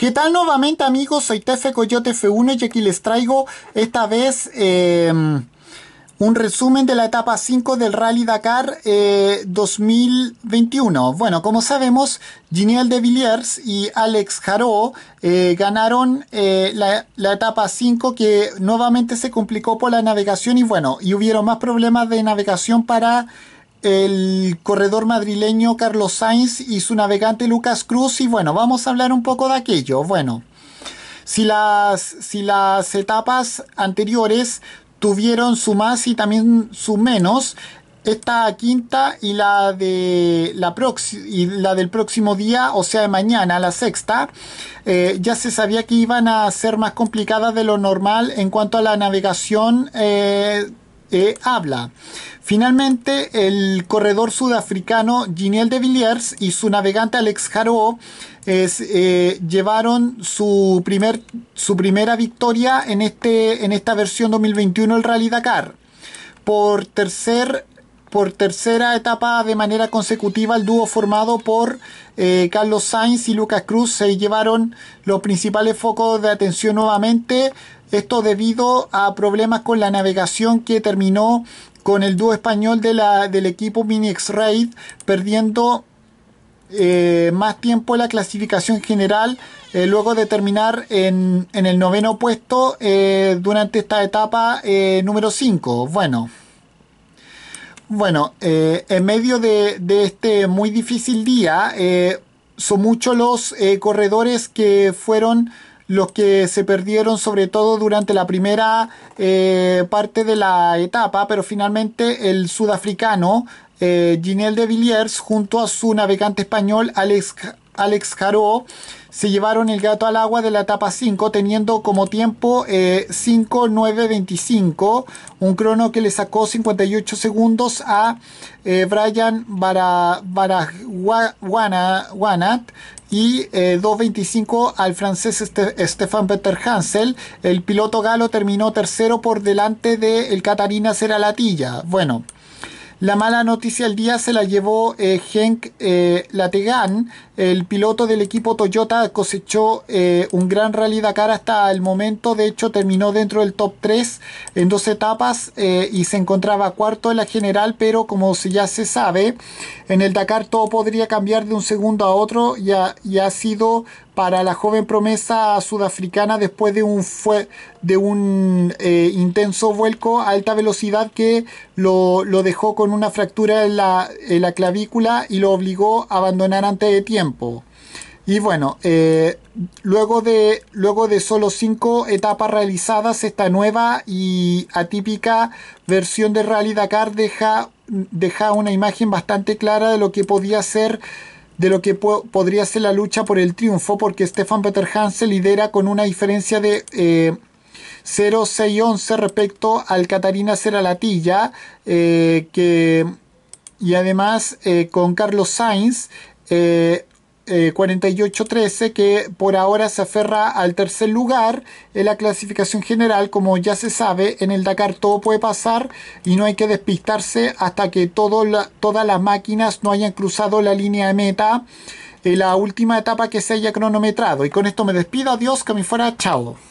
¿Qué tal nuevamente amigos? Soy Tefe Coyote F1 y aquí les traigo esta vez em, un resumen de la etapa 5 del Rally Dakar 2021. Eh, bueno, como sabemos, Giniel de Villiers y Alex Jaró eh, ganaron eh, la, la, etapa 5 que nuevamente se complicó por la navegación y bueno, y hubieron más problemas de navegación para el corredor madrileño Carlos Sainz y su navegante Lucas Cruz. Y bueno, vamos a hablar un poco de aquello. Bueno, si las, si las etapas anteriores tuvieron su más y también su menos, esta quinta y la de la y la del próximo día, o sea de mañana, la sexta, eh, ya se sabía que iban a ser más complicadas de lo normal en cuanto a la navegación eh, eh, habla. Finalmente, el corredor sudafricano Giniel de Villiers y su navegante Alex Haro eh, llevaron su, primer, su primera victoria en, este, en esta versión 2021 el Rally Dakar. Por tercer por tercera etapa de manera consecutiva el dúo formado por eh, Carlos Sainz y Lucas Cruz se llevaron los principales focos de atención nuevamente. Esto debido a problemas con la navegación que terminó con el dúo español de la, del equipo Mini X-Raid perdiendo eh, más tiempo en la clasificación general eh, luego de terminar en, en el noveno puesto durante esta etapa número 5. Bueno. Bueno, eh, en medio de, este muy difícil día, eh, son muchos los eh, corredores que fueron los que se perdieron sobre todo durante la primera parte de la etapa, pero finalmente el sudafricano Ginel de Villiers junto a su navegante español Alex Alex Caro se llevaron el gato al agua de la etapa 5 teniendo como tiempo eh, 5.925 un crono que le sacó 58 segundos a eh, Brian Guanat y eh, 2.25 al francés Stefan Peter Hansel. El piloto galo terminó tercero por delante de Catarina Seralatilla. Bueno, la mala noticia del día se la llevó eh, Henk eh, Lategan. El piloto del equipo Toyota cosechó eh, un gran rally Dakar hasta el momento. De hecho, terminó dentro del top 3 en dos etapas y se encontraba cuarto en la general. Pero como ya se sabe, en el Dakar todo podría cambiar de un segundo a otro y ha sido para la joven promesa sudafricana después de un, fue, de un eh, intenso vuelco a alta velocidad que lo, dejó con una fractura en la, la, clavícula y lo obligó a abandonar antes de tiempo. Y bueno, eh, luego, de, luego de solo cinco etapas realizadas, esta nueva y atípica versión de Rally Dakar deja, deja una imagen bastante clara de lo que podía ser de lo que podría ser la lucha por el triunfo, porque Stefan Peter se lidera con una diferencia de eh, 11 respecto al Catarina Seralatilla, eh, que, y además eh, con Carlos Sainz. Eh, 48-13, eh, que por ahora se aferra al tercer lugar en la clasificación general. Como ya se sabe, en el Dakar todo puede pasar y no hay que despistarse hasta que todas las máquinas no hayan cruzado la línea de meta en la última etapa que se haya cronometrado. Y con esto me despido. Adiós, que me fuera. Chao.